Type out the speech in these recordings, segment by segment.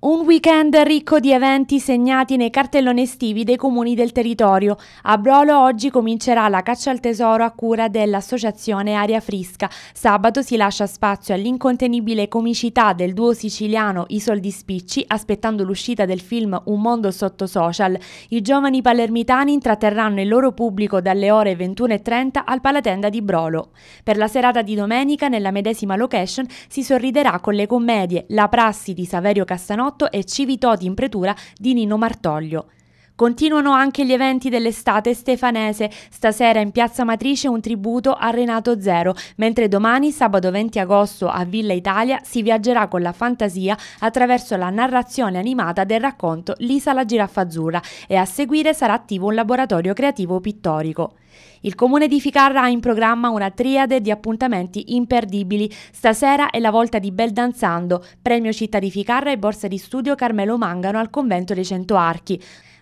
Un weekend ricco di eventi segnati nei cartelloni estivi dei comuni del territorio. A Brolo oggi comincerà la caccia al tesoro a cura dell'associazione Aria Frisca. Sabato si lascia spazio all'incontenibile comicità del duo siciliano I Soldi Spicci, aspettando l'uscita del film Un mondo sotto social. I giovani palermitani intratterranno il loro pubblico dalle ore 21.30 al Palatenda di Brolo. Per la serata di domenica, nella medesima location, si sorriderà con le commedie La Prassi di Saverio Castanova Giovanotto e Civitoti in Pretura di Nino Martoglio. Continuano anche gli eventi dell'estate stefanese, stasera in Piazza Matrice un tributo a Renato Zero, mentre domani, sabato 20 agosto, a Villa Italia si viaggerà con la fantasia attraverso la narrazione animata del racconto Lisa la giraffa azzurra e a seguire sarà attivo un laboratorio creativo pittorico. Il comune di Ficarra ha in programma una triade di appuntamenti imperdibili. Stasera è la volta di Bel Danzando, premio Città di Ficarra e borsa di studio Carmelo Mangano al convento dei Cento Archi.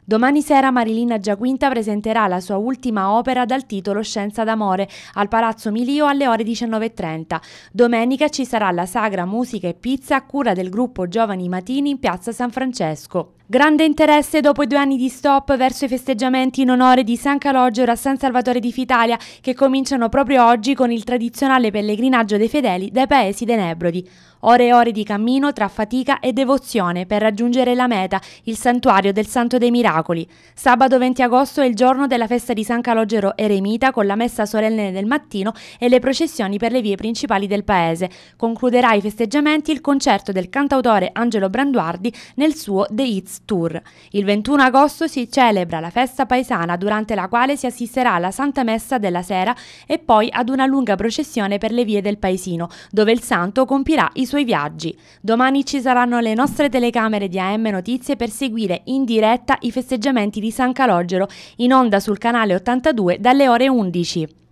Domani sera Marilina Giaquinta presenterà la sua ultima opera dal titolo Scienza d'amore al Palazzo Milio alle ore 19.30. Domenica ci sarà la sagra musica e pizza a cura del gruppo Giovani Matini in piazza San Francesco. Grande interesse dopo i due anni di stop verso i festeggiamenti in onore di San Calogero a San Salvatore di Fitalia che cominciano proprio oggi con il tradizionale pellegrinaggio dei fedeli dai paesi dei Nebrodi. Ore e ore di cammino tra fatica e devozione per raggiungere la meta, il santuario del Santo dei Miracoli. Sabato 20 agosto è il giorno della festa di San Calogero Eremita con la messa solenne del mattino e le processioni per le vie principali del paese. Concluderà i festeggiamenti il concerto del cantautore Angelo Branduardi nel suo The Hits Tour. Il 21 agosto si celebra la festa paesana durante la quale si assisterà alla Santa Messa della sera e poi ad una lunga processione per le vie del paesino, dove il santo compirà i suoi viaggi. Domani ci saranno le nostre telecamere di AM Notizie per seguire in diretta i festeggiamenti di San Calogero, in onda sul canale 82 dalle ore 11.